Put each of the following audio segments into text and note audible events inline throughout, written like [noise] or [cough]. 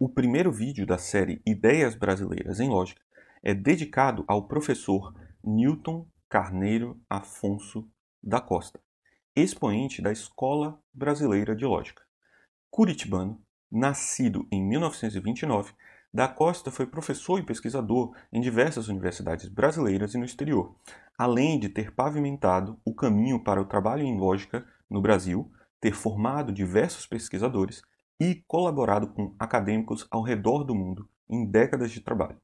O primeiro vídeo da série Ideias Brasileiras em Lógica é dedicado ao professor Newton Carneiro Afonso da Costa, expoente da Escola Brasileira de Lógica. Curitibano, nascido em 1929, da Costa foi professor e pesquisador em diversas universidades brasileiras e no exterior, além de ter pavimentado o caminho para o trabalho em lógica no Brasil, ter formado diversos pesquisadores e colaborado com acadêmicos ao redor do mundo em décadas de trabalho.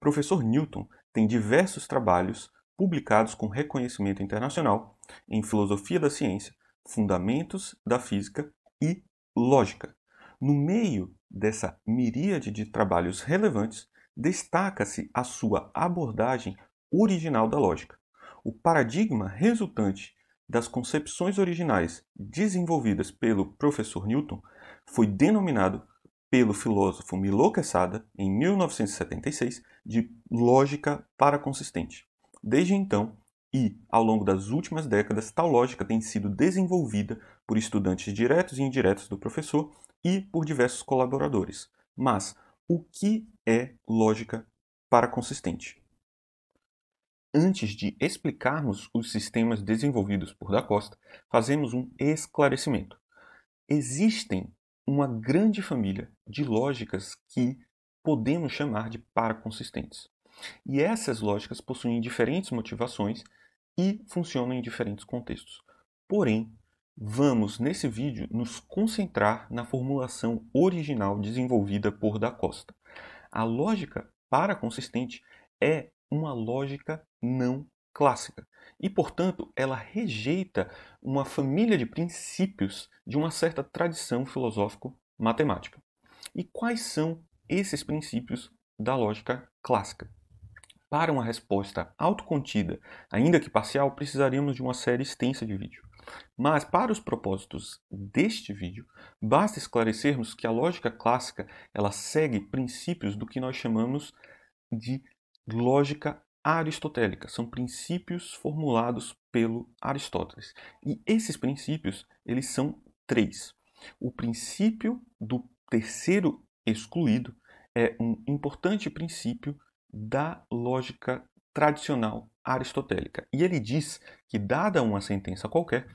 Professor Newton tem diversos trabalhos publicados com reconhecimento internacional em filosofia da ciência, fundamentos da física e lógica. No meio dessa miríade de trabalhos relevantes, destaca-se a sua abordagem original da lógica. O paradigma resultante das concepções originais desenvolvidas pelo professor Newton foi denominado pelo filósofo Milo Quesada, em 1976, de lógica paraconsistente. Desde então, e ao longo das últimas décadas, tal lógica tem sido desenvolvida por estudantes diretos e indiretos do professor e por diversos colaboradores. Mas o que é lógica paraconsistente? Antes de explicarmos os sistemas desenvolvidos por Da Costa, fazemos um esclarecimento. Existem uma grande família de lógicas que podemos chamar de paraconsistentes. E essas lógicas possuem diferentes motivações e funcionam em diferentes contextos. Porém, vamos nesse vídeo nos concentrar na formulação original desenvolvida por Da Costa. A lógica paraconsistente é uma lógica não clássica e, portanto, ela rejeita uma família de princípios de uma certa tradição filosófico-matemática. E quais são esses princípios da lógica clássica? Para uma resposta autocontida, ainda que parcial, precisaríamos de uma série extensa de vídeo. Mas, para os propósitos deste vídeo, basta esclarecermos que a lógica clássica ela segue princípios do que nós chamamos de lógica aristotélica, são princípios formulados pelo Aristóteles. E esses princípios, eles são três. O princípio do terceiro excluído é um importante princípio da lógica tradicional aristotélica. E ele diz que, dada uma sentença qualquer,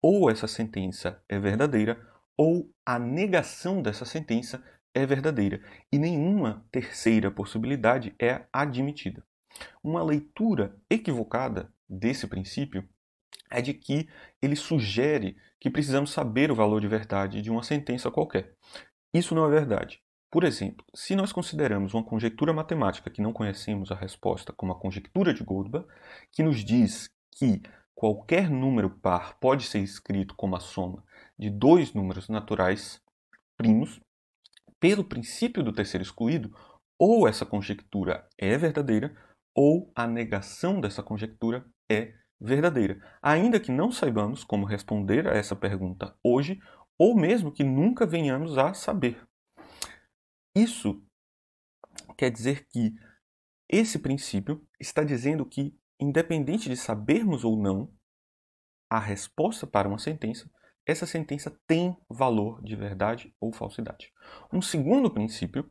ou essa sentença é verdadeira, ou a negação dessa sentença é verdadeira. E nenhuma terceira possibilidade é admitida. Uma leitura equivocada desse princípio é de que ele sugere que precisamos saber o valor de verdade de uma sentença qualquer. Isso não é verdade. Por exemplo, se nós consideramos uma conjectura matemática que não conhecemos a resposta como a conjectura de Goldbach, que nos diz que qualquer número par pode ser escrito como a soma de dois números naturais primos, pelo princípio do terceiro excluído, ou essa conjectura é verdadeira, ou a negação dessa conjectura é verdadeira, ainda que não saibamos como responder a essa pergunta hoje, ou mesmo que nunca venhamos a saber. Isso quer dizer que esse princípio está dizendo que, independente de sabermos ou não a resposta para uma sentença, essa sentença tem valor de verdade ou falsidade. Um segundo princípio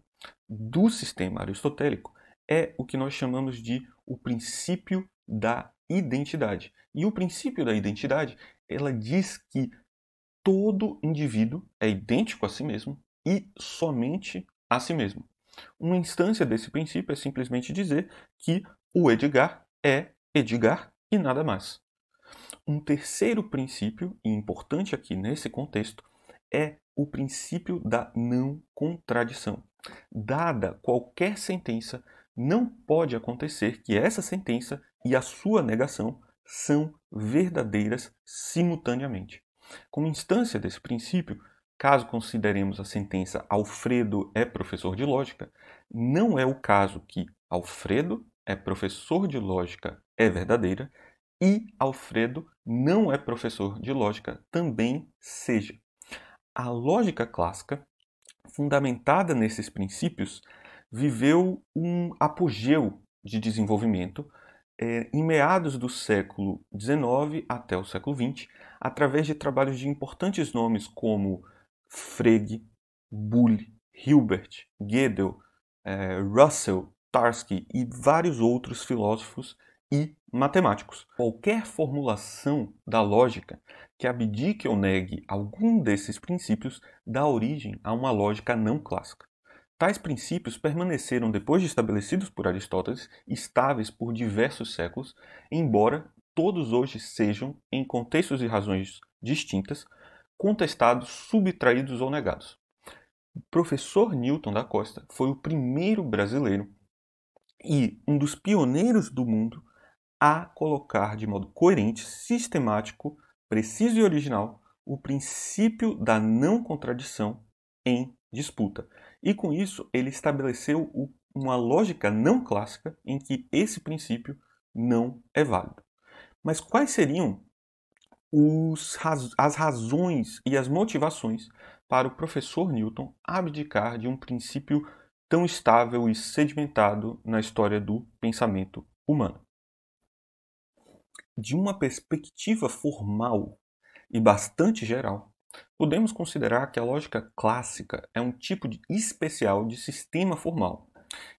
do sistema aristotélico é o que nós chamamos de o princípio da identidade. E o princípio da identidade, ela diz que todo indivíduo é idêntico a si mesmo e somente a si mesmo. Uma instância desse princípio é simplesmente dizer que o Edgar é Edgar e nada mais. Um terceiro princípio, e importante aqui nesse contexto, é o princípio da não contradição. Dada qualquer sentença, não pode acontecer que essa sentença e a sua negação são verdadeiras simultaneamente. Como instância desse princípio, caso consideremos a sentença Alfredo é professor de lógica, não é o caso que Alfredo é professor de lógica é verdadeira e Alfredo não é professor de lógica também seja. A lógica clássica, fundamentada nesses princípios, viveu um apogeu de desenvolvimento é, em meados do século XIX até o século XX, através de trabalhos de importantes nomes como Frege, Bull, Hilbert, Gödel, é, Russell, Tarski e vários outros filósofos e matemáticos. Qualquer formulação da lógica que abdique ou negue algum desses princípios dá origem a uma lógica não clássica. Tais princípios permaneceram, depois de estabelecidos por Aristóteles, estáveis por diversos séculos, embora todos hoje sejam, em contextos e razões distintas, contestados, subtraídos ou negados. O professor Newton da Costa foi o primeiro brasileiro e um dos pioneiros do mundo a colocar de modo coerente, sistemático, preciso e original o princípio da não contradição em disputa e com isso, ele estabeleceu uma lógica não clássica em que esse princípio não é válido. Mas quais seriam os, as razões e as motivações para o professor Newton abdicar de um princípio tão estável e sedimentado na história do pensamento humano? De uma perspectiva formal e bastante geral, Podemos considerar que a lógica clássica é um tipo de especial de sistema formal.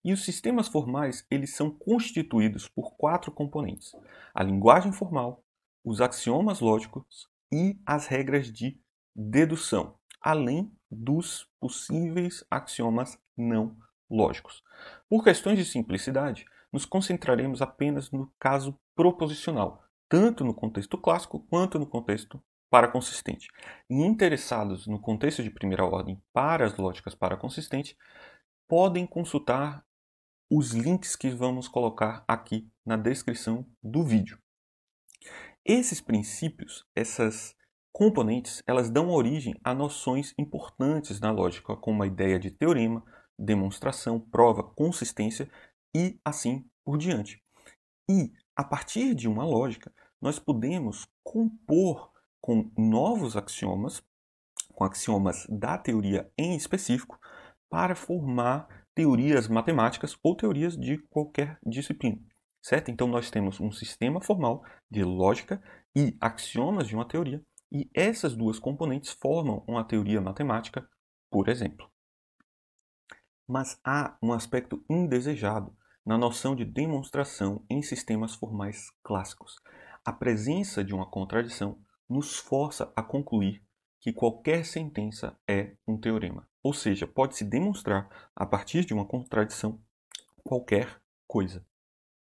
E os sistemas formais, eles são constituídos por quatro componentes: a linguagem formal, os axiomas lógicos e as regras de dedução, além dos possíveis axiomas não lógicos. Por questões de simplicidade, nos concentraremos apenas no caso proposicional, tanto no contexto clássico quanto no contexto para E interessados no contexto de primeira ordem para as lógicas para consistente, podem consultar os links que vamos colocar aqui na descrição do vídeo. Esses princípios, essas componentes, elas dão origem a noções importantes na lógica, como a ideia de teorema, demonstração, prova, consistência e assim por diante. E, a partir de uma lógica, nós podemos compor com novos axiomas, com axiomas da teoria em específico, para formar teorias matemáticas ou teorias de qualquer disciplina. Certo? Então nós temos um sistema formal de lógica e axiomas de uma teoria, e essas duas componentes formam uma teoria matemática, por exemplo. Mas há um aspecto indesejado na noção de demonstração em sistemas formais clássicos, a presença de uma contradição nos força a concluir que qualquer sentença é um teorema. Ou seja, pode-se demonstrar, a partir de uma contradição, qualquer coisa.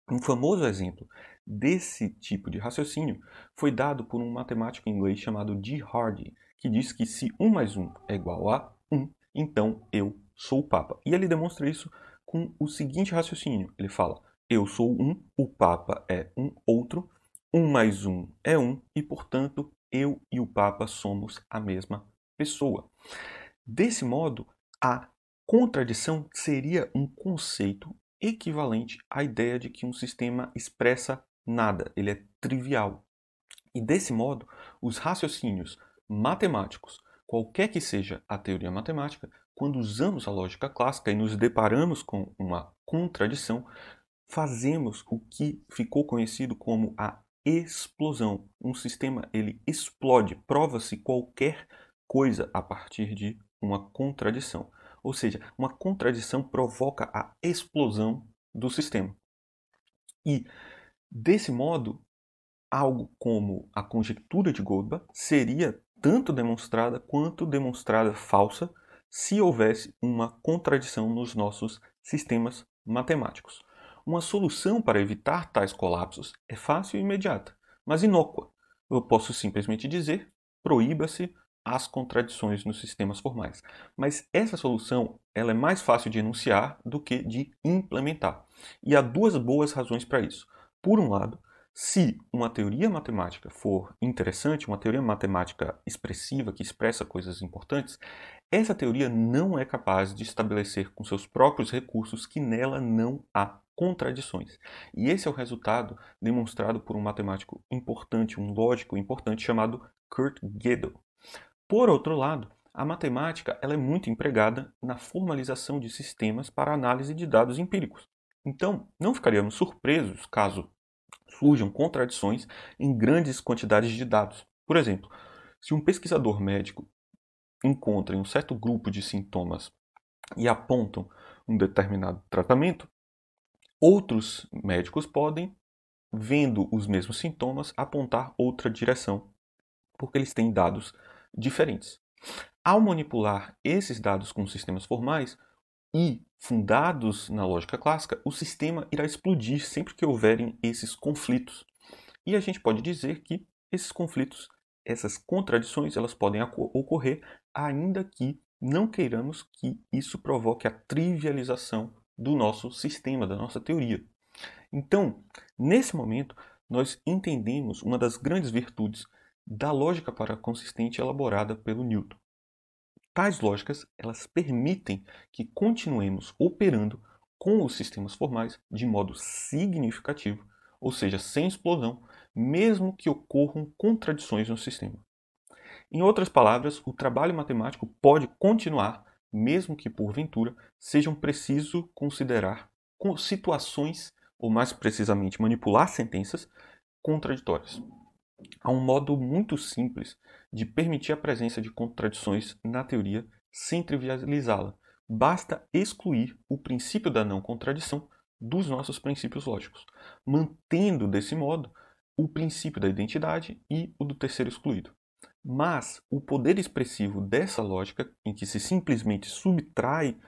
Um famoso exemplo desse tipo de raciocínio foi dado por um matemático inglês chamado G. Hardy, que diz que se 1 mais 1 é igual a 1, então eu sou o Papa. E ele demonstra isso com o seguinte raciocínio: ele fala, eu sou um, o Papa é um outro, um mais um é um e, portanto, eu e o Papa somos a mesma pessoa. Desse modo, a contradição seria um conceito equivalente à ideia de que um sistema expressa nada, ele é trivial. E desse modo, os raciocínios matemáticos, qualquer que seja a teoria matemática, quando usamos a lógica clássica e nos deparamos com uma contradição, fazemos o que ficou conhecido como a explosão. Um sistema ele explode, prova-se qualquer coisa a partir de uma contradição. Ou seja, uma contradição provoca a explosão do sistema. E desse modo, algo como a conjectura de Goldbach seria tanto demonstrada quanto demonstrada falsa se houvesse uma contradição nos nossos sistemas matemáticos. Uma solução para evitar tais colapsos é fácil e imediata, mas inócua. Eu posso simplesmente dizer: proíba-se as contradições nos sistemas formais. Mas essa solução ela é mais fácil de enunciar do que de implementar. E há duas boas razões para isso. Por um lado, se uma teoria matemática for interessante, uma teoria matemática expressiva que expressa coisas importantes, essa teoria não é capaz de estabelecer com seus próprios recursos que nela não há contradições. E esse é o resultado demonstrado por um matemático importante, um lógico importante chamado Kurt Gödel. Por outro lado, a matemática ela é muito empregada na formalização de sistemas para análise de dados empíricos. Então, não ficaríamos surpresos caso surjam contradições em grandes quantidades de dados. Por exemplo, se um pesquisador médico encontra em um certo grupo de sintomas e apontam um determinado tratamento, Outros médicos podem, vendo os mesmos sintomas, apontar outra direção, porque eles têm dados diferentes. Ao manipular esses dados com sistemas formais e fundados na lógica clássica, o sistema irá explodir sempre que houverem esses conflitos. E a gente pode dizer que esses conflitos, essas contradições, elas podem ocorrer ainda que não queiramos que isso provoque a trivialização do nosso sistema, da nossa teoria. Então, nesse momento, nós entendemos uma das grandes virtudes da lógica para consistente elaborada pelo Newton. Tais lógicas, elas permitem que continuemos operando com os sistemas formais de modo significativo, ou seja, sem explosão, mesmo que ocorram contradições no sistema. Em outras palavras, o trabalho matemático pode continuar mesmo que porventura sejam preciso considerar situações, ou mais precisamente manipular sentenças, contraditórias. Há um modo muito simples de permitir a presença de contradições na teoria sem trivializá-la. Basta excluir o princípio da não contradição dos nossos princípios lógicos, mantendo desse modo o princípio da identidade e o do terceiro excluído. Mas o poder expressivo dessa lógica, em que se simplesmente subtrai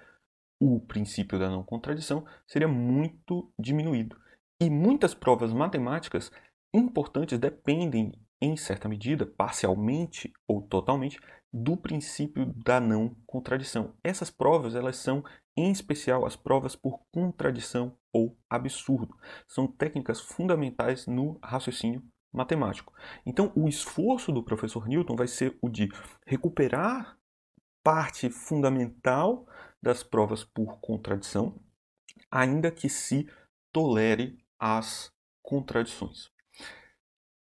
o princípio da não contradição, seria muito diminuído. E muitas provas matemáticas importantes dependem, em certa medida, parcialmente ou totalmente, do princípio da não contradição. Essas provas, elas são em especial as provas por contradição ou absurdo. São técnicas fundamentais no raciocínio matemático. Então, o esforço do professor Newton vai ser o de recuperar parte fundamental das provas por contradição, ainda que se tolere as contradições.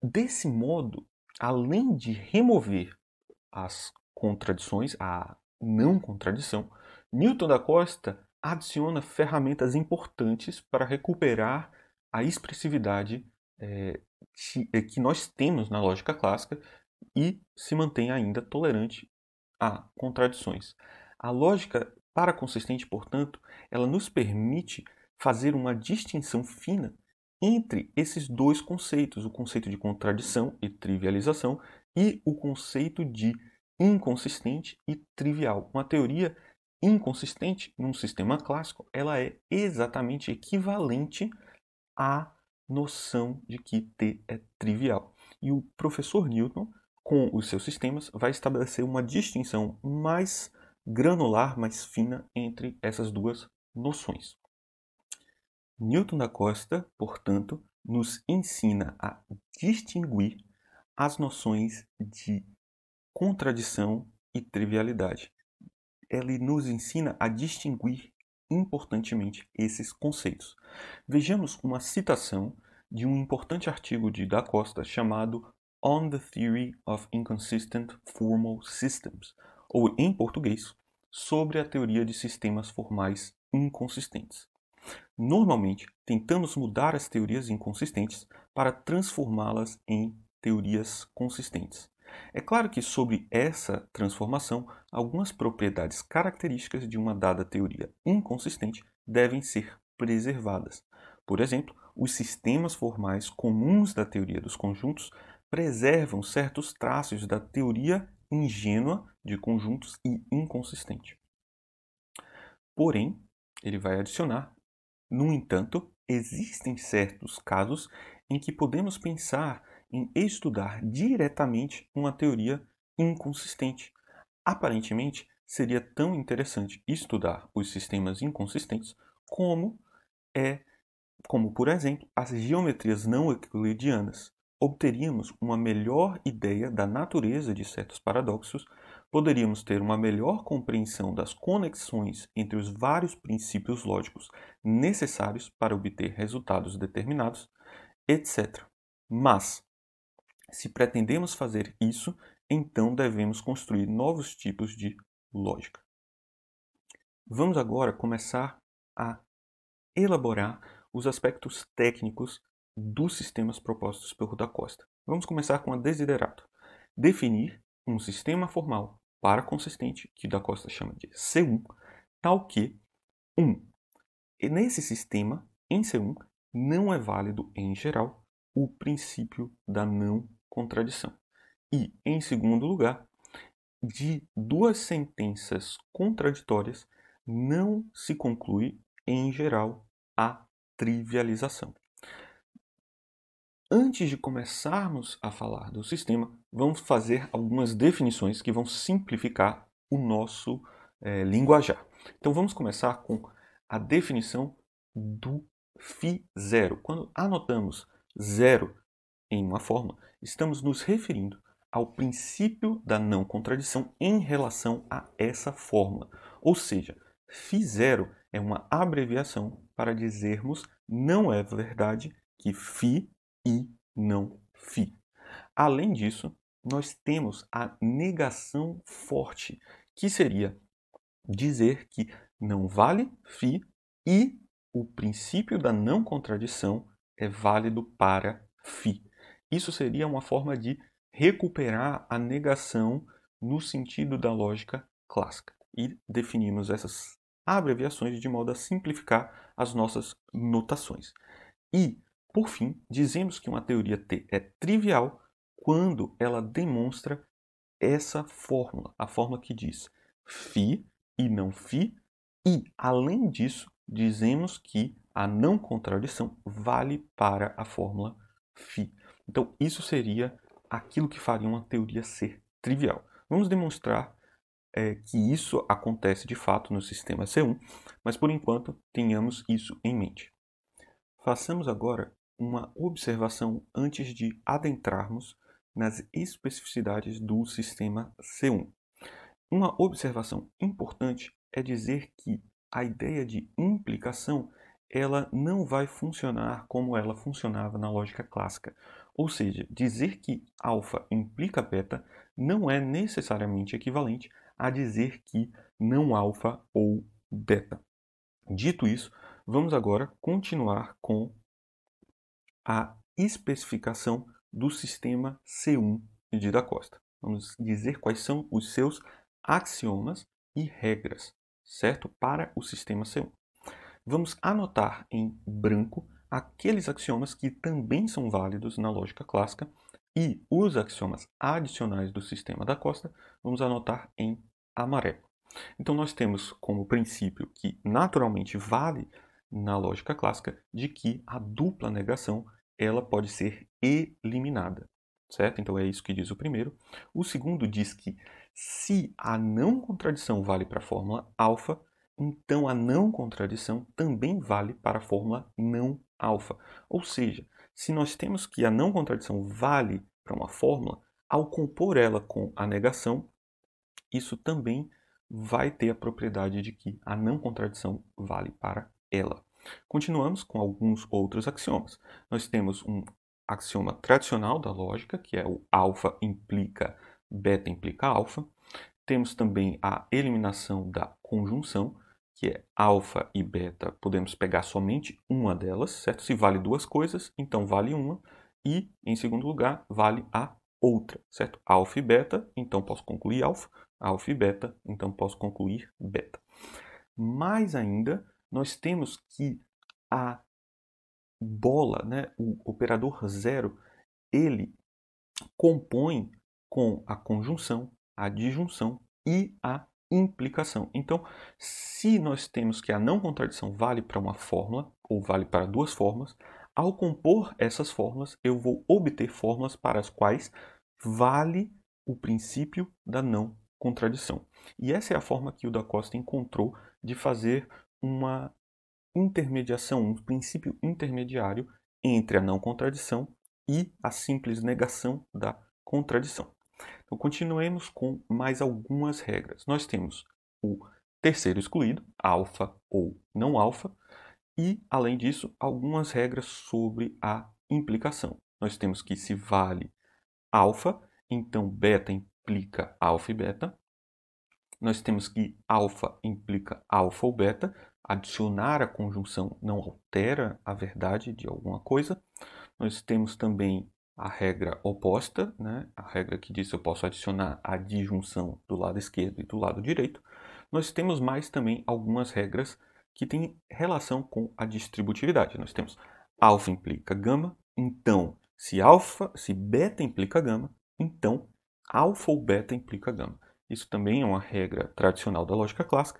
Desse modo, além de remover as contradições, a não contradição, Newton da Costa adiciona ferramentas importantes para recuperar a expressividade é, é que nós temos na lógica clássica e se mantém ainda tolerante a contradições. A lógica paraconsistente, portanto, ela nos permite fazer uma distinção fina entre esses dois conceitos, o conceito de contradição e trivialização e o conceito de inconsistente e trivial. Uma teoria inconsistente num sistema clássico, ela é exatamente equivalente a noção de que T é trivial. E o professor Newton, com os seus sistemas, vai estabelecer uma distinção mais granular, mais fina entre essas duas noções. Newton da Costa, portanto, nos ensina a distinguir as noções de contradição e trivialidade. Ele nos ensina a distinguir importantemente esses conceitos. Vejamos uma citação de um importante artigo de Da Costa chamado On the Theory of Inconsistent Formal Systems, ou em português, sobre a teoria de sistemas formais inconsistentes. Normalmente, tentamos mudar as teorias inconsistentes para transformá-las em teorias consistentes. É claro que sobre essa transformação, algumas propriedades características de uma dada teoria inconsistente devem ser preservadas. Por exemplo, os sistemas formais comuns da teoria dos conjuntos preservam certos traços da teoria ingênua de conjuntos e inconsistente. Porém, ele vai adicionar, no entanto, existem certos casos em que podemos pensar em estudar diretamente uma teoria inconsistente. Aparentemente, seria tão interessante estudar os sistemas inconsistentes como é como, por exemplo, as geometrias não euclidianas. Obteríamos uma melhor ideia da natureza de certos paradoxos, poderíamos ter uma melhor compreensão das conexões entre os vários princípios lógicos necessários para obter resultados determinados, etc. Mas se pretendemos fazer isso, então devemos construir novos tipos de lógica. Vamos agora começar a elaborar os aspectos técnicos dos sistemas propostos pelo da Costa. Vamos começar com a desiderato. Definir um sistema formal para consistente, que da Costa chama de C1, tal que 1. Um, nesse sistema, em C1, não é válido, em geral, o princípio da não contradição. E, em segundo lugar, de duas sentenças contraditórias não se conclui, em geral, a trivialização. Antes de começarmos a falar do sistema, vamos fazer algumas definições que vão simplificar o nosso é, linguajar. Então vamos começar com a definição do phi zero. Quando anotamos zero em uma forma, estamos nos referindo ao princípio da não contradição em relação a essa fórmula. Ou seja, Φ0 é uma abreviação para dizermos não é verdade que Φ e não Φ. Além disso, nós temos a negação forte, que seria dizer que não vale Φ e o princípio da não contradição é válido para Φ. Isso seria uma forma de recuperar a negação no sentido da lógica clássica. E definimos essas abreviações de modo a simplificar as nossas notações. E, por fim, dizemos que uma teoria T é trivial quando ela demonstra essa fórmula, a fórmula que diz φ e não φ, e, além disso, dizemos que a não contradição vale para a fórmula φ. Então, isso seria aquilo que faria uma teoria ser trivial. Vamos demonstrar é, que isso acontece de fato no sistema C1, mas por enquanto tenhamos isso em mente. Façamos agora uma observação antes de adentrarmos nas especificidades do sistema C1. Uma observação importante é dizer que a ideia de implicação ela não vai funcionar como ela funcionava na lógica clássica. Ou seja, dizer que alfa implica beta não é necessariamente equivalente a dizer que não alfa ou beta. Dito isso, vamos agora continuar com a especificação do sistema C1 de da Costa. Vamos dizer quais são os seus axiomas e regras, certo? Para o sistema C1. Vamos anotar em branco aqueles axiomas que também são válidos na lógica clássica e os axiomas adicionais do sistema da Costa vamos anotar em amarelo. Então nós temos como princípio que naturalmente vale na lógica clássica de que a dupla negação ela pode ser eliminada, certo? Então é isso que diz o primeiro. O segundo diz que se a não contradição vale para a fórmula alfa, então a não contradição também vale para a fórmula não alfa. Ou seja, se nós temos que a não contradição vale para uma fórmula, ao compor ela com a negação, isso também vai ter a propriedade de que a não contradição vale para ela. Continuamos com alguns outros axiomas. Nós temos um axioma tradicional da lógica, que é o alfa implica beta implica alfa. Temos também a eliminação da conjunção, que é alfa e beta, podemos pegar somente uma delas, certo? Se vale duas coisas, então vale uma. E, em segundo lugar, vale a outra, certo? Alfa e beta, então posso concluir alfa. Alfa e beta, então posso concluir beta. Mais ainda, nós temos que a bola, né, o operador zero, ele compõe com a conjunção, a disjunção e a implicação. Então, se nós temos que a não contradição vale para uma fórmula ou vale para duas fórmulas, ao compor essas fórmulas, eu vou obter fórmulas para as quais vale o princípio da não contradição. E essa é a forma que o da Costa encontrou de fazer uma intermediação, um princípio intermediário entre a não contradição e a simples negação da contradição. Então, continuemos com mais algumas regras. Nós temos o terceiro excluído, alfa ou não alfa, e, além disso, algumas regras sobre a implicação. Nós temos que se vale alfa, então beta implica alfa e beta. Nós temos que alfa implica alfa ou beta. Adicionar a conjunção não altera a verdade de alguma coisa. Nós temos também a regra oposta, né? a regra que diz que eu posso adicionar a disjunção do lado esquerdo e do lado direito, nós temos mais também algumas regras que têm relação com a distributividade. Nós temos alfa implica gama, então se alfa, se beta implica gama, então alfa ou beta implica gama. Isso também é uma regra tradicional da lógica clássica.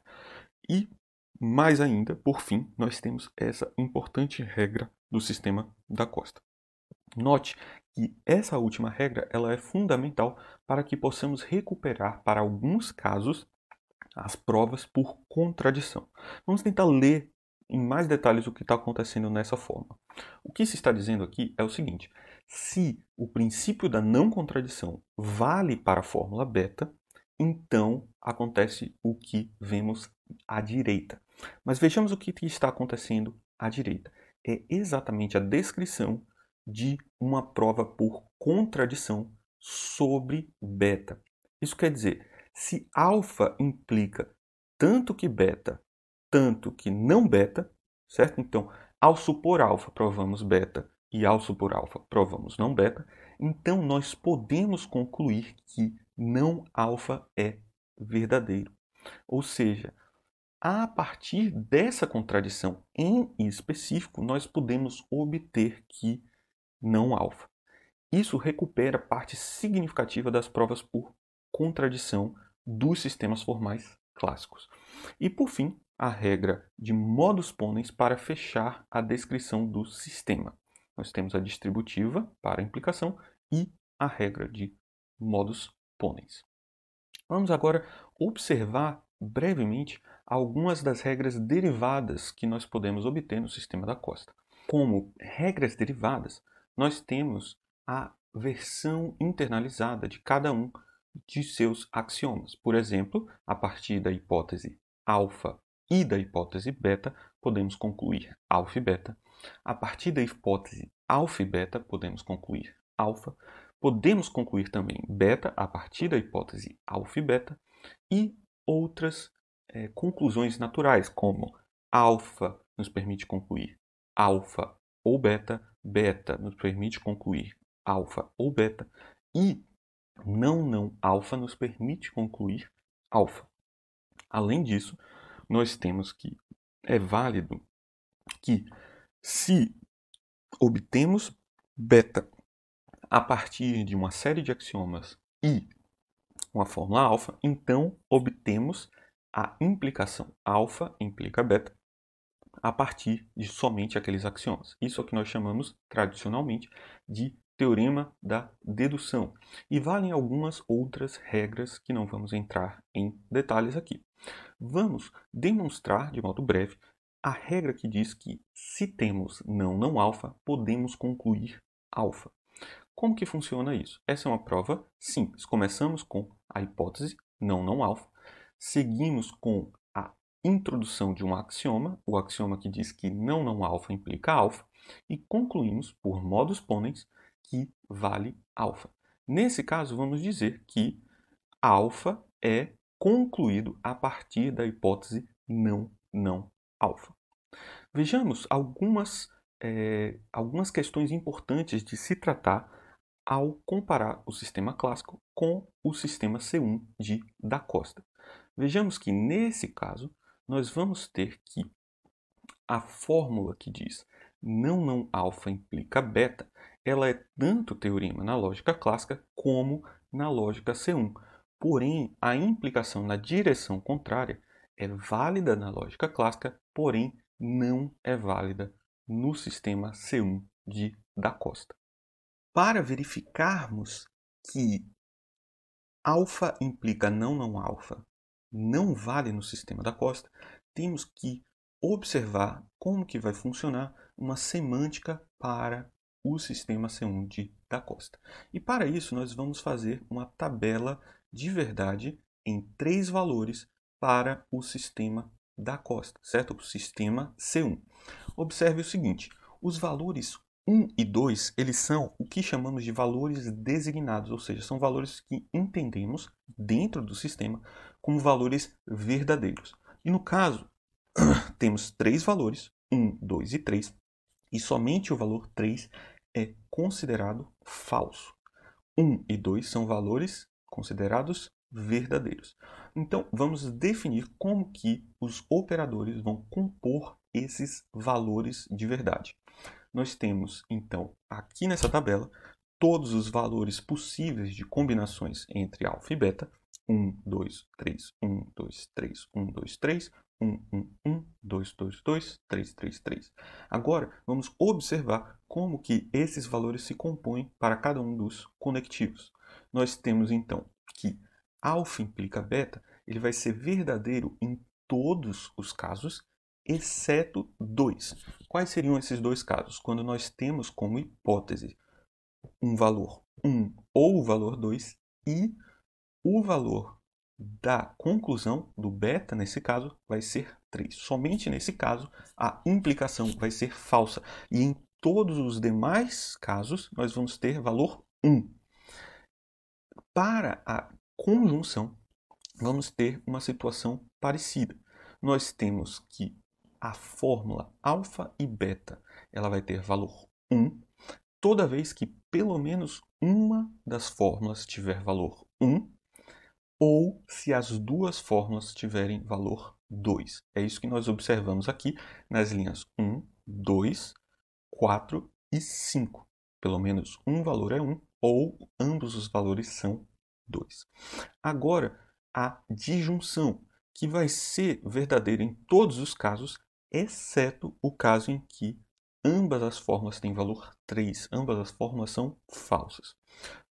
E mais ainda, por fim, nós temos essa importante regra do sistema da Costa. Note que essa última regra ela é fundamental para que possamos recuperar, para alguns casos, as provas por contradição. Vamos tentar ler em mais detalhes o que está acontecendo nessa forma. O que se está dizendo aqui é o seguinte: se o princípio da não contradição vale para a fórmula beta, então acontece o que vemos à direita. Mas vejamos o que está acontecendo à direita. É exatamente a descrição de uma prova por contradição sobre beta. Isso quer dizer, se alfa implica tanto que beta, tanto que não beta, certo? Então, ao supor alfa, provamos beta, e ao supor alfa, provamos não beta, então nós podemos concluir que não alfa é verdadeiro. Ou seja, a partir dessa contradição em específico, nós podemos obter que não alfa. Isso recupera parte significativa das provas por contradição dos sistemas formais clássicos. E por fim, a regra de modus ponens para fechar a descrição do sistema. Nós temos a distributiva para a implicação e a regra de modus ponens. Vamos agora observar brevemente algumas das regras derivadas que nós podemos obter no sistema da Costa. Como regras derivadas, nós temos a versão internalizada de cada um de seus axiomas. Por exemplo, a partir da hipótese alfa e da hipótese beta, podemos concluir alfa e beta. A partir da hipótese alfa e beta, podemos concluir alfa. Podemos concluir também beta a partir da hipótese alfa e beta e outras é, conclusões naturais, como alfa nos permite concluir alfa ou beta, beta nos permite concluir alfa ou beta e não não alfa nos permite concluir alfa. Além disso, nós temos que é válido que se obtemos beta a partir de uma série de axiomas e uma fórmula alfa, então obtemos a implicação alfa implica beta a partir de somente aqueles axiomas. Isso é o que nós chamamos tradicionalmente de teorema da dedução. E valem algumas outras regras que não vamos entrar em detalhes aqui. Vamos demonstrar de modo breve a regra que diz que se temos não não alfa, podemos concluir alfa. Como que funciona isso? Essa é uma prova simples. Começamos com a hipótese não não alfa, seguimos com introdução de um axioma, o axioma que diz que não não alfa implica alfa, e concluímos por modus ponens que vale alfa. Nesse caso, vamos dizer que alfa é concluído a partir da hipótese não não alfa. Vejamos algumas, é, algumas questões importantes de se tratar ao comparar o sistema clássico com o sistema C1 de Da Costa. Vejamos que, nesse caso, nós vamos ter que a fórmula que diz não não alfa implica beta, ela é tanto teorema na lógica clássica como na lógica C1. Porém, a implicação na direção contrária é válida na lógica clássica, porém não é válida no sistema C1 de da Costa. Para verificarmos que alfa implica não não alfa não vale no sistema da Costa, temos que observar como que vai funcionar uma semântica para o sistema C1 de da Costa. E para isso nós vamos fazer uma tabela de verdade em três valores para o sistema da Costa, certo? O sistema C1. Observe o seguinte, os valores 1 e 2, eles são o que chamamos de valores designados, ou seja, são valores que entendemos dentro do sistema como valores verdadeiros. E no caso, [clears throat] temos três valores, 1, 2 e 3, e somente o valor 3 é considerado falso. 1 e 2 são valores considerados verdadeiros. Então, vamos definir como que os operadores vão compor esses valores de verdade. Nós temos, então, aqui nessa tabela, todos os valores possíveis de combinações entre alfa e beta, 1, 2, 3, 1, 2, 3, 1, 2, 3, 1, 1, 1, 2, 2, 2, 3, 3, 3. Agora, vamos observar como que esses valores se compõem para cada um dos conectivos. Nós temos, então, que alfa implica beta, ele vai ser verdadeiro em todos os casos, exceto dois. Quais seriam esses dois casos? Quando nós temos como hipótese um valor 1 ou o valor 2 e o valor da conclusão do beta, nesse caso, vai ser 3. Somente nesse caso, a implicação vai ser falsa. E em todos os demais casos, nós vamos ter valor 1. Para a conjunção, vamos ter uma situação parecida. Nós temos que a fórmula alfa e beta ela vai ter valor 1 toda vez que pelo menos uma das fórmulas tiver valor 1 ou se as duas fórmulas tiverem valor 2. É isso que nós observamos aqui nas linhas 1, 2, 4 e 5. Pelo menos um valor é 1 ou ambos os valores são 2. Agora, a disjunção, que vai ser verdadeira em todos os casos, exceto o caso em que ambas as fórmulas têm valor 3, ambas as fórmulas são falsas.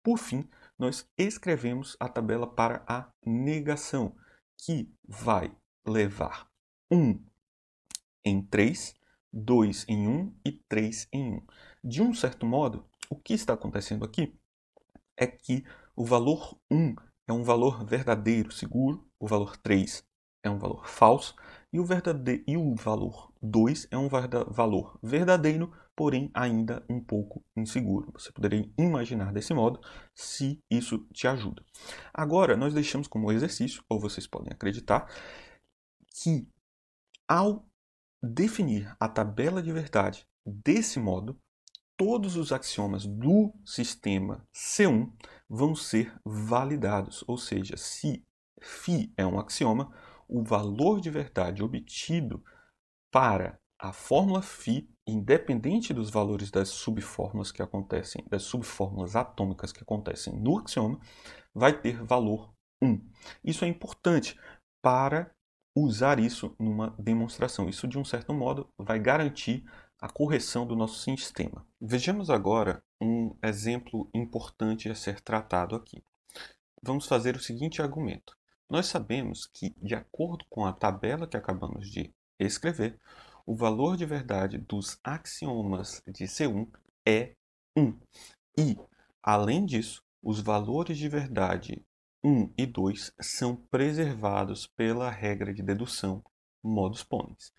Por fim, nós escrevemos a tabela para a negação, que vai levar 1 em 3, 2 em 1 e 3 em 1. De um certo modo, o que está acontecendo aqui é que o valor 1 é um valor verdadeiro, seguro, o valor 3 é um valor falso e o, e o valor 2 é um valor verdadeiro, porém ainda um pouco inseguro. Você poderia imaginar desse modo se isso te ajuda. Agora, nós deixamos como exercício, ou vocês podem acreditar, que ao definir a tabela de verdade desse modo, todos os axiomas do sistema C1 vão ser validados, ou seja, se φ é um axioma, o valor de verdade obtido para a fórmula φ, independente dos valores das subfórmulas que acontecem, das subfórmulas atômicas que acontecem no axioma, vai ter valor 1. Isso é importante para usar isso numa demonstração. Isso, de um certo modo, vai garantir a correção do nosso sistema. Vejamos agora um exemplo importante a ser tratado aqui. Vamos fazer o seguinte argumento. Nós sabemos que, de acordo com a tabela que acabamos de escrever, o valor de verdade dos axiomas de C1 é 1. E, além disso, os valores de verdade 1 e 2 são preservados pela regra de dedução modus ponens.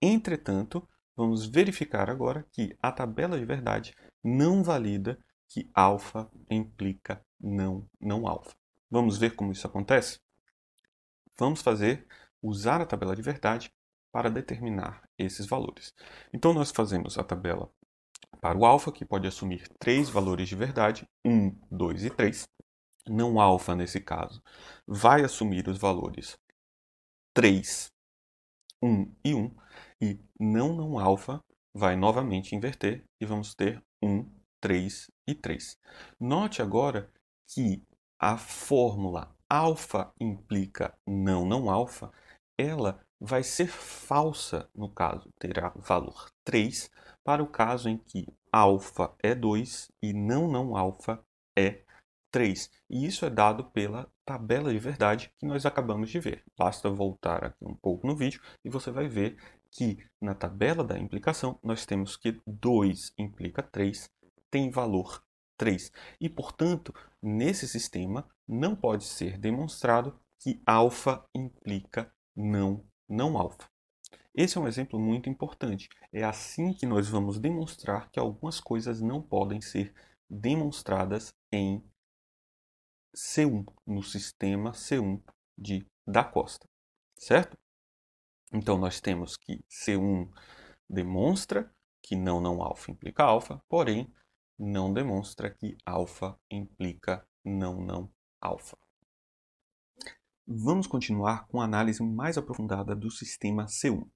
Entretanto, vamos verificar agora que a tabela de verdade não valida que alfa implica não não alfa. Vamos ver como isso acontece? Vamos fazer usar a tabela de verdade para determinar esses valores. Então, nós fazemos a tabela para o alfa, que pode assumir três valores de verdade, 1, 2 e 3. Não alfa, nesse caso, vai assumir os valores 3, 1 e 1. E não não alfa vai novamente inverter e vamos ter 1, 3 e 3. Note agora que a fórmula alfa implica não não alfa, ela vai ser falsa no caso, terá valor 3 para o caso em que alfa é 2 e não não alfa é 3. E isso é dado pela tabela de verdade que nós acabamos de ver. Basta voltar aqui um pouco no vídeo e você vai ver que na tabela da implicação nós temos que 2 implica 3 tem valor 3. E, portanto, nesse sistema não pode ser demonstrado que alfa implica não não alfa. Esse é um exemplo muito importante. É assim que nós vamos demonstrar que algumas coisas não podem ser demonstradas em C1, no sistema C1 de da Costa, certo? Então nós temos que C1 demonstra que não não alfa implica alfa, porém não demonstra que alfa implica não não alfa. Vamos continuar com a análise mais aprofundada do sistema C1.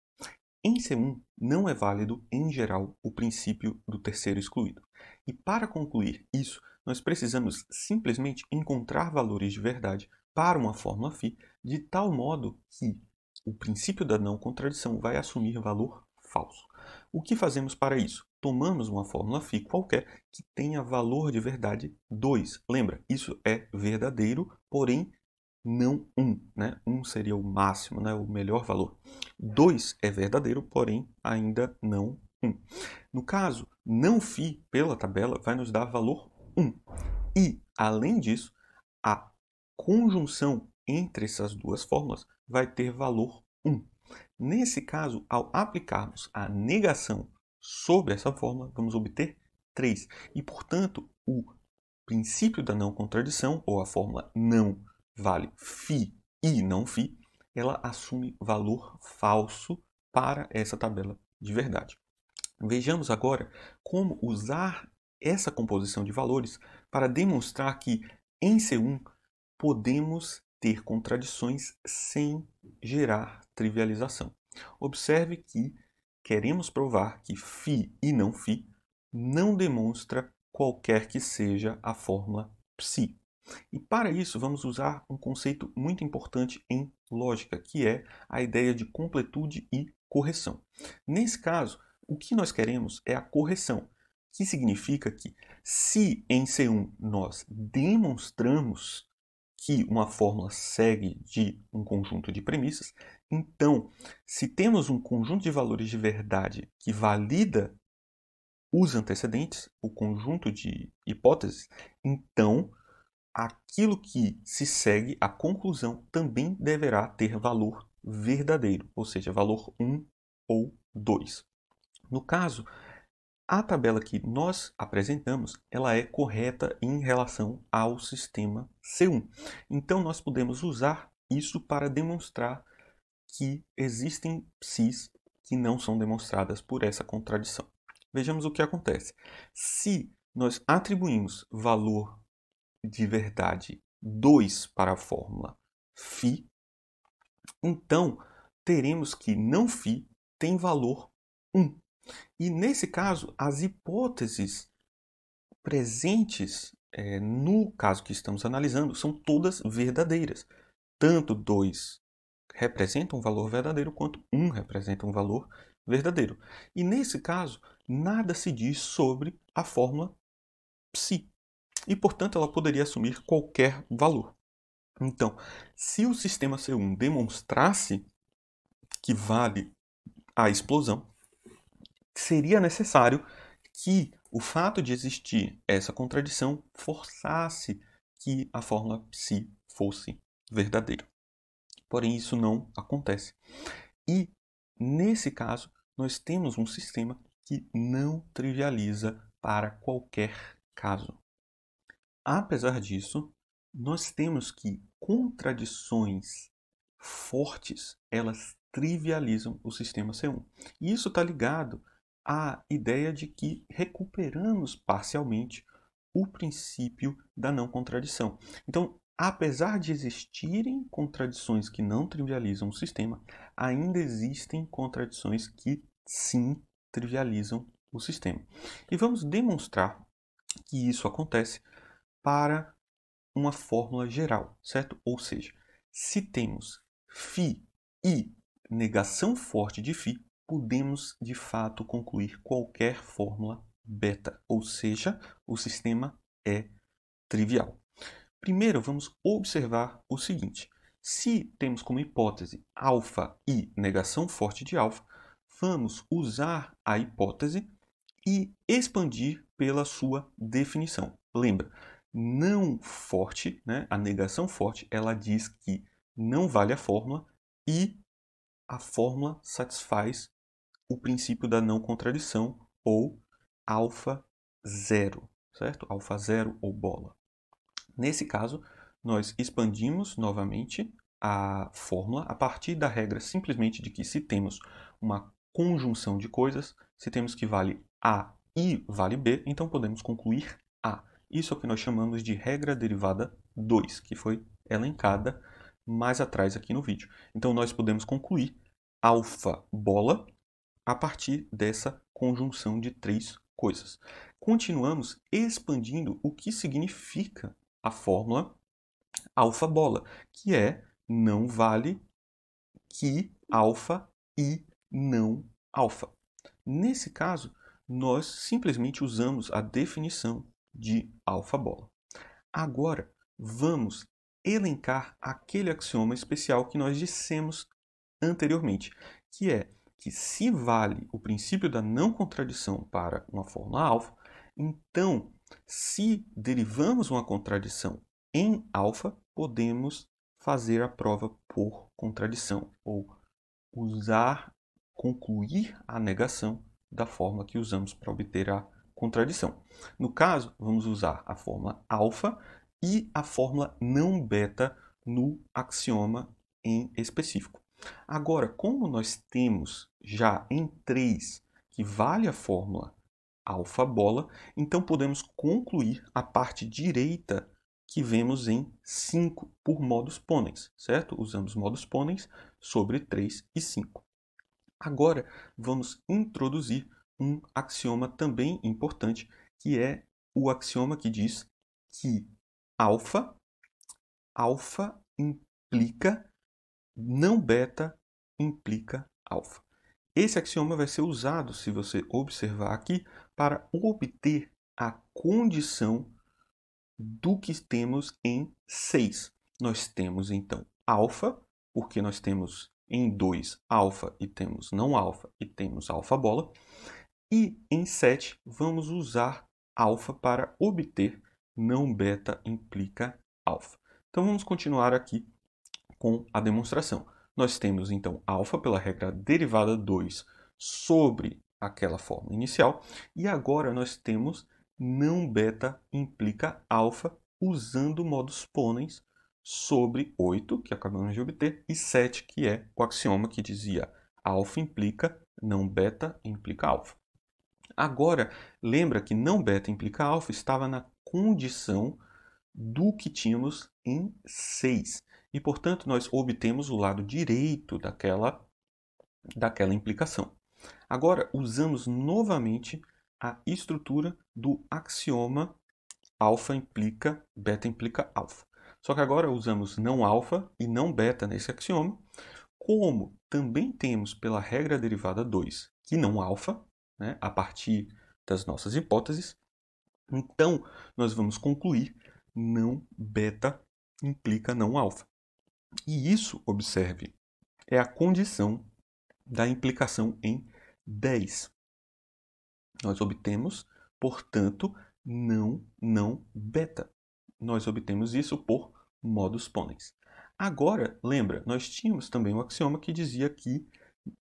Em C1, não é válido, em geral, o princípio do terceiro excluído. E para concluir isso, nós precisamos simplesmente encontrar valores de verdade para uma fórmula φ, de tal modo que o princípio da não contradição vai assumir valor falso. O que fazemos para isso? Tomamos uma fórmula φ qualquer que tenha valor de verdade 2. Lembra, isso é verdadeiro, porém não um. Né? Um seria o máximo, né? o melhor valor. Dois é verdadeiro, porém ainda não um. No caso, não fi pela tabela vai nos dar valor 1. E, além disso, a conjunção entre essas duas fórmulas vai ter valor 1. Nesse caso, ao aplicarmos a negação sobre essa fórmula, vamos obter 3. E, portanto, o princípio da não contradição, ou a fórmula não vale Φ e não Φ, ela assume valor falso para essa tabela de verdade. Vejamos agora como usar essa composição de valores para demonstrar que em C1 podemos ter contradições sem gerar trivialização. Observe que queremos provar que φ e não φ não demonstra qualquer que seja a fórmula psi. E para isso, vamos usar um conceito muito importante em lógica, que é a ideia de completude e correção. Nesse caso, o que nós queremos é a correção, que significa que se em C1 nós demonstramos que uma fórmula segue de um conjunto de premissas, então, se temos um conjunto de valores de verdade que valida os antecedentes, o conjunto de hipóteses, então aquilo que se segue, a conclusão, também deverá ter valor verdadeiro, ou seja, valor 1 ou 2. No caso, a tabela que nós apresentamos, ela é correta em relação ao sistema C1. Então, nós podemos usar isso para demonstrar que existem psis que não são demonstradas por essa contradição. Vejamos o que acontece. Se nós atribuímos valor de verdade 2 para a fórmula φ, então teremos que não φ tem valor 1. E nesse caso, as hipóteses presentes é, no caso que estamos analisando são todas verdadeiras. Tanto 2 representa um valor verdadeiro, quanto 1 um representa um valor verdadeiro. E nesse caso, nada se diz sobre a fórmula psi e, portanto, ela poderia assumir qualquer valor. Então, se o sistema C1 demonstrasse que vale a explosão, seria necessário que o fato de existir essa contradição forçasse que a fórmula psi fosse verdadeira. Porém, isso não acontece. E, nesse caso, nós temos um sistema que não trivializa para qualquer caso. Apesar disso, nós temos que contradições fortes, elas trivializam o sistema C1. E isso está ligado à ideia de que recuperamos parcialmente o princípio da não contradição. Então, apesar de existirem contradições que não trivializam o sistema, ainda existem contradições que sim trivializam o sistema. E vamos demonstrar que isso acontece para uma fórmula geral, certo? Ou seja, se temos φ e negação forte de φ, podemos de fato concluir qualquer fórmula beta, ou seja, o sistema é trivial. Primeiro, vamos observar o seguinte. Se temos como hipótese alfa e negação forte de alfa, vamos usar a hipótese e expandir pela sua definição. Lembra, não forte, né? a negação forte, ela diz que não vale a fórmula e a fórmula satisfaz o princípio da não contradição ou alfa zero, certo? Alfa zero ou bola. Nesse caso, nós expandimos novamente a fórmula a partir da regra simplesmente de que se temos uma conjunção de coisas, se temos que vale A e vale B, então podemos concluir A. Isso é o que nós chamamos de regra derivada 2, que foi elencada mais atrás aqui no vídeo. Então, nós podemos concluir alfa bola a partir dessa conjunção de três coisas. Continuamos expandindo o que significa a fórmula alfa bola, que é não vale que alfa e não alfa. Nesse caso, nós simplesmente usamos a definição de alfa-bola. Agora, vamos elencar aquele axioma especial que nós dissemos anteriormente, que é que se vale o princípio da não contradição para uma fórmula alfa, então, se derivamos uma contradição em alfa, podemos fazer a prova por contradição ou usar concluir a negação da forma que usamos para obter a contradição. No caso, vamos usar a fórmula alfa e a fórmula não beta no axioma em específico. Agora, como nós temos já em 3 que vale a fórmula alfa bola, então podemos concluir a parte direita que vemos em 5 por modus ponens, certo? Usamos modus ponens sobre 3 e 5. Agora, vamos introduzir um axioma também importante, que é o axioma que diz que alfa alfa implica não beta implica alfa. Esse axioma vai ser usado, se você observar aqui, para obter a condição do que temos em 6. Nós temos então alfa, porque nós temos em 2 alfa e temos não alfa e temos alfa bola. E em 7, vamos usar alfa para obter não beta implica alfa. Então vamos continuar aqui com a demonstração. Nós temos então alfa pela regra derivada 2 sobre aquela forma inicial e agora nós temos não beta implica alfa usando modos pôneis sobre 8, que acabamos de obter, e 7, que é o axioma que dizia alfa implica não beta implica alfa. Agora, lembra que não beta implica alfa estava na condição do que tínhamos em 6. E, portanto, nós obtemos o lado direito daquela, daquela implicação. Agora, usamos novamente a estrutura do axioma alfa implica, beta implica alfa. Só que agora usamos não alfa e não beta nesse axioma, como também temos pela regra derivada 2 que não alfa, né, a partir das nossas hipóteses. Então, nós vamos concluir: não beta implica não alfa. E isso, observe, é a condição da implicação em 10. Nós obtemos, portanto, não não beta. Nós obtemos isso por modus ponens. Agora, lembra, nós tínhamos também um axioma que dizia que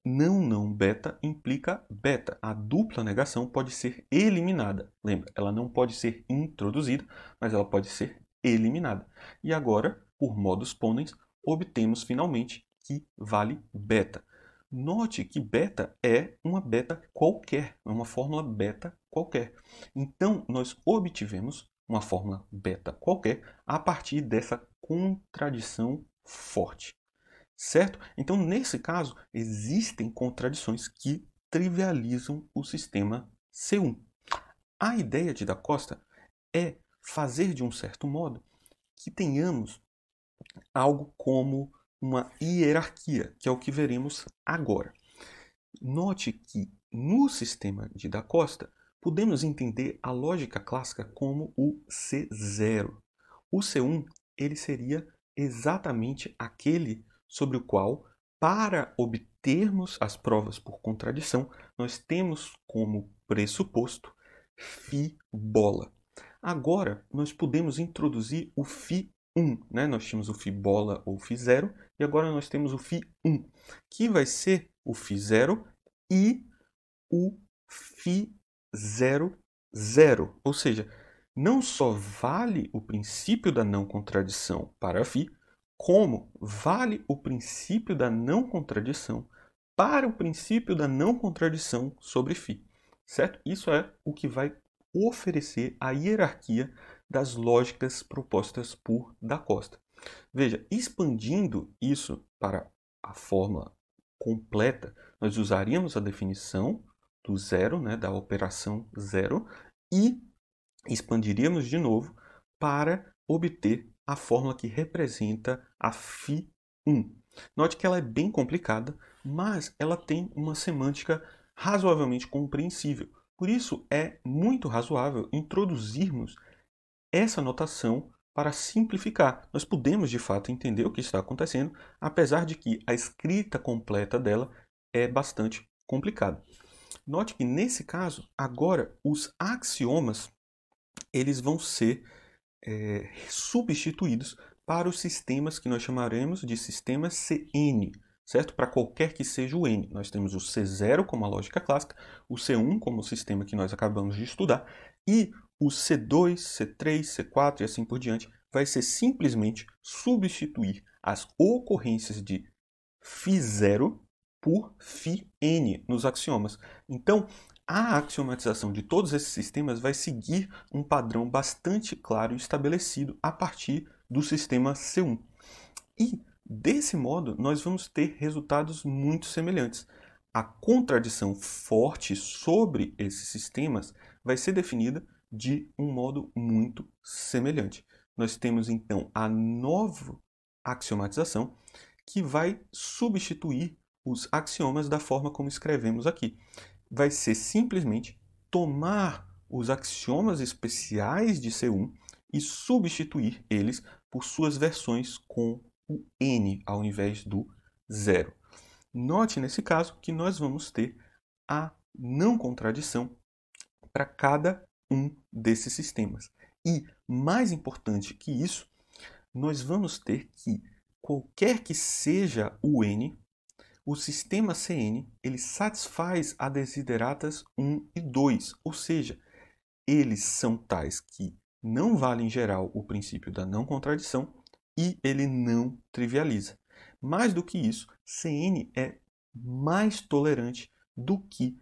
não não beta implica beta. A dupla negação pode ser eliminada. Lembra, ela não pode ser introduzida, mas ela pode ser eliminada. E agora, por modus ponens, obtemos finalmente que vale beta. Note que beta é uma beta qualquer, é uma fórmula beta qualquer. Então, nós obtivemos uma fórmula beta qualquer a partir dessa contradição forte certo? Então, nesse caso, existem contradições que trivializam o sistema C1. A ideia de Da Costa é fazer de um certo modo que tenhamos algo como uma hierarquia, que é o que veremos agora. Note que no sistema de Da Costa podemos entender a lógica clássica como o C0. O C1 ele seria exatamente aquele sobre o qual, para obtermos as provas por contradição, nós temos como pressuposto Φ bola. Agora, nós podemos introduzir o Φ 1, né? Nós tínhamos o Φ bola ou Φ0, e agora nós temos o Φ 1, que vai ser o Φ0 e o Φ00, ou seja, não só vale o princípio da não contradição para Φ, como vale o princípio da não contradição para o princípio da não contradição sobre φ, certo? Isso é o que vai oferecer a hierarquia das lógicas propostas por Da Costa. Veja, expandindo isso para a fórmula completa, nós usaríamos a definição do zero, né, da operação zero, e expandiríamos de novo para obter a fórmula que representa a Φ1. Note que ela é bem complicada, mas ela tem uma semântica razoavelmente compreensível. Por isso, é muito razoável introduzirmos essa notação para simplificar. Nós podemos de fato entender o que está acontecendo, apesar de que a escrita completa dela é bastante complicada. Note que nesse caso, agora os axiomas eles vão ser é, substituídos para os sistemas que nós chamaremos de sistema CN, certo? Para qualquer que seja o N. Nós temos o C0 como a lógica clássica, o C1 como o sistema que nós acabamos de estudar, e o C2, C3, C4 e assim por diante vai ser simplesmente substituir as ocorrências de Φ0 por Φn nos axiomas. Então, a axiomatização de todos esses sistemas vai seguir um padrão bastante claro e estabelecido a partir do sistema C1. E, desse modo, nós vamos ter resultados muito semelhantes. A contradição forte sobre esses sistemas vai ser definida de um modo muito semelhante. Nós temos então a nova axiomatização que vai substituir os axiomas da forma como escrevemos aqui vai ser simplesmente tomar os axiomas especiais de C1 e substituir eles por suas versões com o n ao invés do zero. Note nesse caso que nós vamos ter a não contradição para cada um desses sistemas. E mais importante que isso, nós vamos ter que qualquer que seja o n, o sistema CN ele satisfaz a desideratas 1 e 2, ou seja, eles são tais que não valem em geral o princípio da não contradição e ele não trivializa. Mais do que isso, CN é mais tolerante do que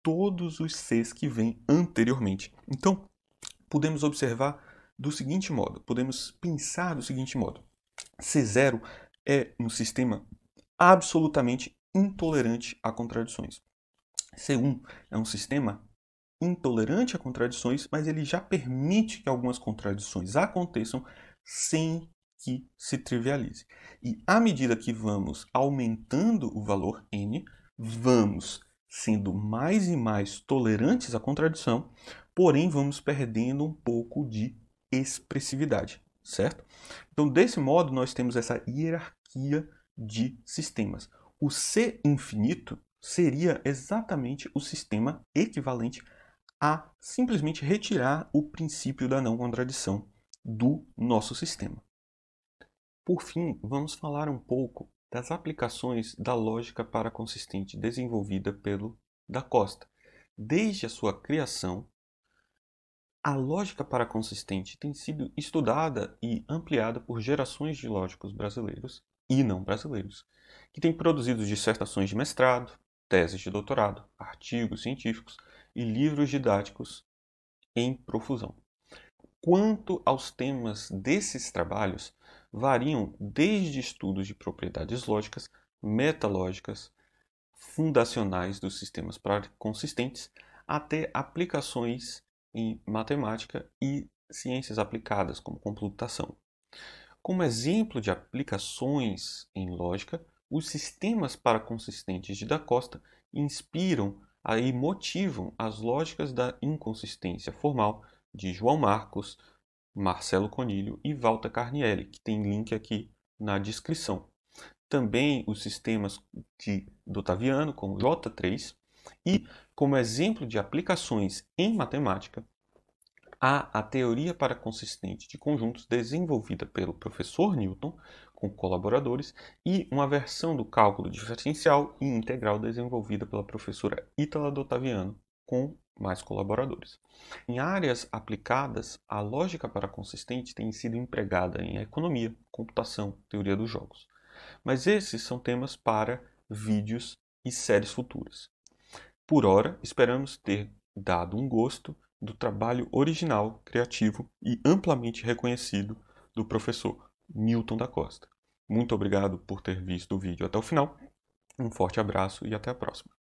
todos os Cs que vêm anteriormente. Então, podemos observar do seguinte modo, podemos pensar do seguinte modo. C0 é um sistema absolutamente intolerante a contradições. C1 é um sistema intolerante a contradições, mas ele já permite que algumas contradições aconteçam sem que se trivialize. E à medida que vamos aumentando o valor n, vamos sendo mais e mais tolerantes à contradição, porém vamos perdendo um pouco de expressividade, certo? Então, desse modo, nós temos essa hierarquia de sistemas. O C infinito seria exatamente o sistema equivalente a simplesmente retirar o princípio da não contradição do nosso sistema. Por fim, vamos falar um pouco das aplicações da lógica paraconsistente desenvolvida pelo da Costa. Desde a sua criação, a lógica paraconsistente tem sido estudada e ampliada por gerações de lógicos brasileiros e não brasileiros, que têm produzido dissertações de mestrado, teses de doutorado, artigos científicos e livros didáticos em profusão. Quanto aos temas desses trabalhos, variam desde estudos de propriedades lógicas, metalógicas, fundacionais dos sistemas consistentes, até aplicações em matemática e ciências aplicadas, como computação. Como exemplo de aplicações em lógica, os sistemas paraconsistentes de Da Costa inspiram e motivam as lógicas da inconsistência formal de João Marcos, Marcelo Conilho e Walter Carnielli, que tem link aqui na descrição. Também os sistemas de Dotaviano, como J3, e como exemplo de aplicações em matemática, há a teoria paraconsistente de conjuntos desenvolvida pelo professor Newton com colaboradores e uma versão do cálculo diferencial e integral desenvolvida pela professora Itala Dottaviano com mais colaboradores. Em áreas aplicadas, a lógica paraconsistente tem sido empregada em economia, computação, teoria dos jogos. Mas esses são temas para vídeos e séries futuras. Por hora, esperamos ter dado um gosto do trabalho original, criativo e amplamente reconhecido do professor Milton da Costa. Muito obrigado por ter visto o vídeo até o final. Um forte abraço e até a próxima.